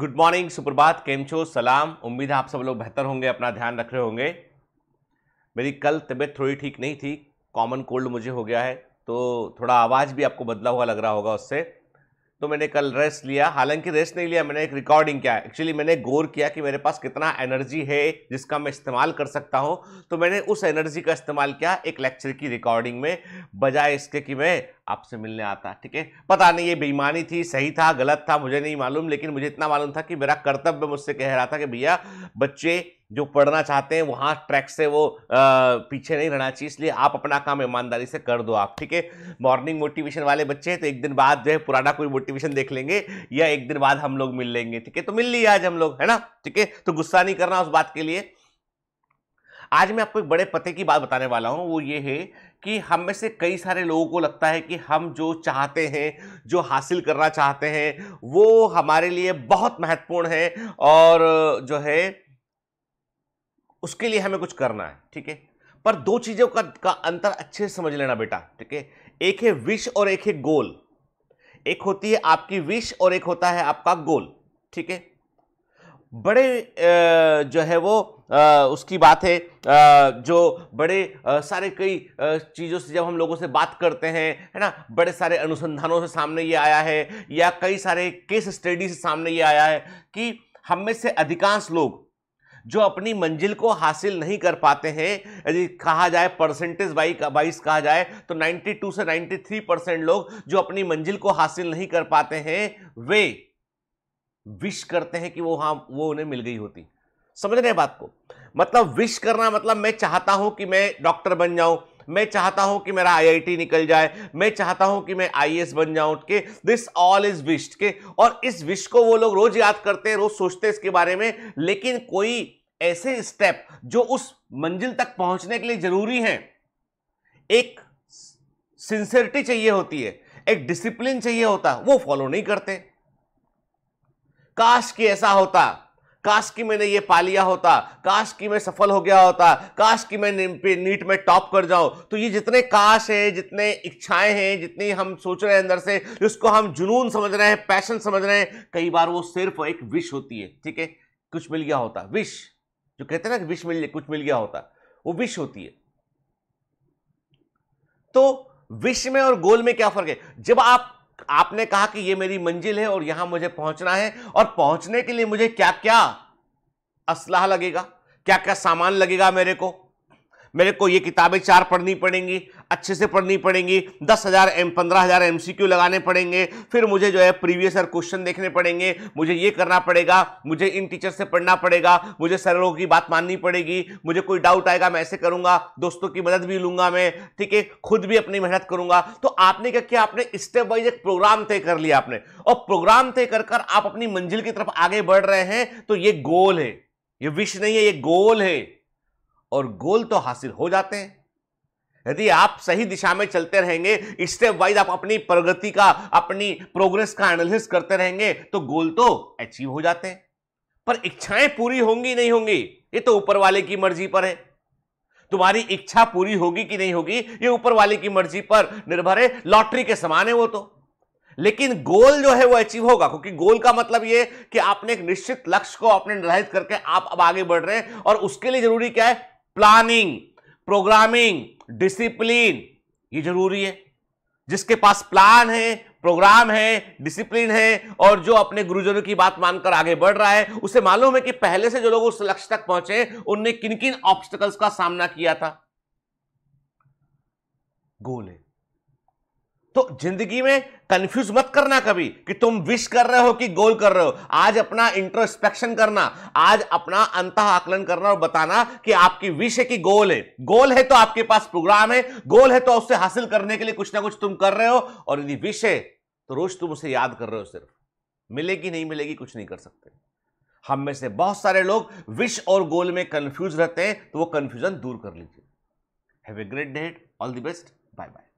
good morning सुप्रभात केमचो सलाम उम्मीद है आप सब लोग बेहतर होंगे अपना ध्यान रख रहे होंगे मेरी कल तबीयत थोड़ी ठीक नहीं थी कॉमन कोल्ड मुझे हो गया है तो थोड़ा आवाज़ भी आपको बदला हुआ लग रहा होगा उससे तो मैंने कल रेस्ट लिया हालांकि रेस्ट नहीं लिया मैंने एक रिकॉर्डिंग किया एक्चुअली मैंने गौर किया कि मेरे पास कितना एनर्जी है जिसका मैं इस्तेमाल कर सकता हूँ तो मैंने उस एनर्जी का इस्तेमाल किया एक लेक्चर की रिकॉर्डिंग में बजाय इसके कि मैं आपसे मिलने आता ठीक है पता नहीं ये बेईमानी थी सही था गलत था मुझे नहीं मालूम लेकिन मुझे इतना मालूम था कि मेरा कर्तव्य मुझसे कह रहा था कि भैया बच्चे जो पढ़ना चाहते हैं वहाँ ट्रैक से वो आ, पीछे नहीं रहना चाहिए इसलिए आप अपना काम ईमानदारी से कर दो आप ठीक है मॉर्निंग मोटिवेशन वाले बच्चे हैं तो एक दिन बाद जो है पुराना कोई मोटिवेशन देख लेंगे या एक दिन बाद हम लोग मिल लेंगे ठीक है तो मिल लिया आज हम लोग है ना ठीक है तो गुस्सा नहीं करना उस बात के लिए आज मैं आपको एक बड़े पते की बात बताने वाला हूँ वो ये है कि हम में से कई सारे लोगों को लगता है कि हम जो चाहते हैं जो हासिल करना चाहते हैं वो हमारे लिए बहुत महत्वपूर्ण है और जो है उसके लिए हमें कुछ करना है ठीक है पर दो चीज़ों का, का अंतर अच्छे से समझ लेना बेटा ठीक है एक है विश और एक है गोल एक होती है आपकी विश और एक होता है आपका गोल ठीक है बड़े जो है वो उसकी बात है जो बड़े सारे कई चीज़ों से जब हम लोगों से बात करते हैं है ना बड़े सारे अनुसंधानों से सामने ये आया है या कई सारे केस स्टडी से सामने ये आया है कि हम में से अधिकांश लोग जो अपनी मंजिल को हासिल नहीं कर पाते हैं यदि कहा जाए परसेंटेज बाई बाइस कहा जाए तो 92 से 93 परसेंट लोग जो अपनी मंजिल को हासिल नहीं कर पाते हैं वे विश करते हैं कि वो हाँ वो उन्हें मिल गई होती समझ रहे बात को मतलब विश करना मतलब मैं चाहता हूं कि मैं डॉक्टर बन जाऊं मैं चाहता हूं कि मेरा आईआईटी निकल जाए मैं चाहता हूं कि मैं आईएएस बन जाऊं के दिस ऑल इज विश के और इस विश को वो लोग रोज याद करते हैं रोज सोचते हैं इसके बारे में लेकिन कोई ऐसे स्टेप जो उस मंजिल तक पहुंचने के लिए जरूरी है एक सिंसियरिटी चाहिए होती है एक डिसिप्लिन चाहिए होता वो फॉलो नहीं करते काश कि ऐसा होता काश कि मैंने ये पा लिया होता काश कि मैं सफल हो गया होता काश कि मैं नीट में टॉप कर जाऊं तो ये जितने काश हैं जितने इच्छाएं हैं जितनी हम सोच रहे हैं अंदर से जिसको हम जुनून समझ रहे हैं पैशन समझ रहे हैं कई बार वो सिर्फ एक विश होती है ठीक है कुछ मिल गया होता विश जो कहते हैं ना विश मिल कुछ मिल गया होता वो विश होती है तो विश में और गोल में क्या फर्क है जब आप आपने कहा कि ये मेरी मंजिल है और यहां मुझे पहुंचना है और पहुंचने के लिए मुझे क्या क्या असलाह लगेगा क्या क्या सामान लगेगा मेरे को मेरे को ये किताबें चार पढ़नी पड़ेंगी अच्छे से पढ़नी पड़ेंगी दस हज़ार एम पंद्रह हज़ार एम सी क्यू लगाने पड़ेंगे फिर मुझे जो है प्रीवियस ईयर क्वेश्चन देखने पड़ेंगे मुझे ये करना पड़ेगा मुझे इन टीचर से पढ़ना पड़ेगा मुझे सर लोगों की बात माननी पड़ेगी मुझे कोई डाउट आएगा मैं ऐसे करूँगा दोस्तों की मदद भी लूँगा मैं ठीक है खुद भी अपनी मेहनत करूँगा तो आपने क्या किया आपने स्टेप वाइज एक प्रोग्राम तय कर लिया आपने और प्रोग्राम तय कर कर आप अपनी मंजिल की तरफ आगे बढ़ रहे हैं तो ये गोल है ये विश नहीं है ये गोल है और गोल तो हासिल हो जाते हैं यदि आप सही दिशा में चलते रहेंगे स्टेप वाइज आप अपनी प्रगति का अपनी प्रोग्रेस का एनालिसिस करते रहेंगे तो गोल तो अचीव हो जाते हैं पर इच्छाएं पूरी होंगी नहीं होंगी ये तो ऊपर वाले की मर्जी पर है तुम्हारी इच्छा पूरी होगी कि नहीं होगी ये ऊपर वाले की मर्जी पर निर्भर है लॉटरी के समान है वो तो लेकिन गोल जो है वो अचीव होगा क्योंकि गोल का मतलब ये कि आपने एक निश्चित लक्ष्य को आपने निर्धारित करके आप अब आगे बढ़ रहे हैं और उसके लिए जरूरी क्या है प्लानिंग प्रोग्रामिंग डिसिप्लिन ये जरूरी है जिसके पास प्लान है प्रोग्राम है डिसिप्लिन है और जो अपने गुरुजनों की बात मानकर आगे बढ़ रहा है उसे मालूम है कि पहले से जो लोग उस लक्ष्य तक पहुंचे उनने किन किन ऑब्स्टिकल्स का सामना किया था गोल है तो जिंदगी में कंफ्यूज मत करना कभी कि तुम विश कर रहे हो कि गोल कर रहे हो आज अपना इंट्रोस्पेक्शन करना आज अपना अंत आकलन करना और बताना कि आपकी विश है कि गोल है गोल है तो आपके पास प्रोग्राम है गोल है तो उससे हासिल करने के लिए कुछ ना कुछ तुम कर रहे हो और यदि विश है तो रोज तुम उसे याद कर रहे हो सिर्फ मिलेगी नहीं मिलेगी कुछ नहीं कर सकते हम में से बहुत सारे लोग विश और गोल में कंफ्यूज रहते हैं तो वो कंफ्यूजन दूर कर लीजिए have a great day all the best bye bye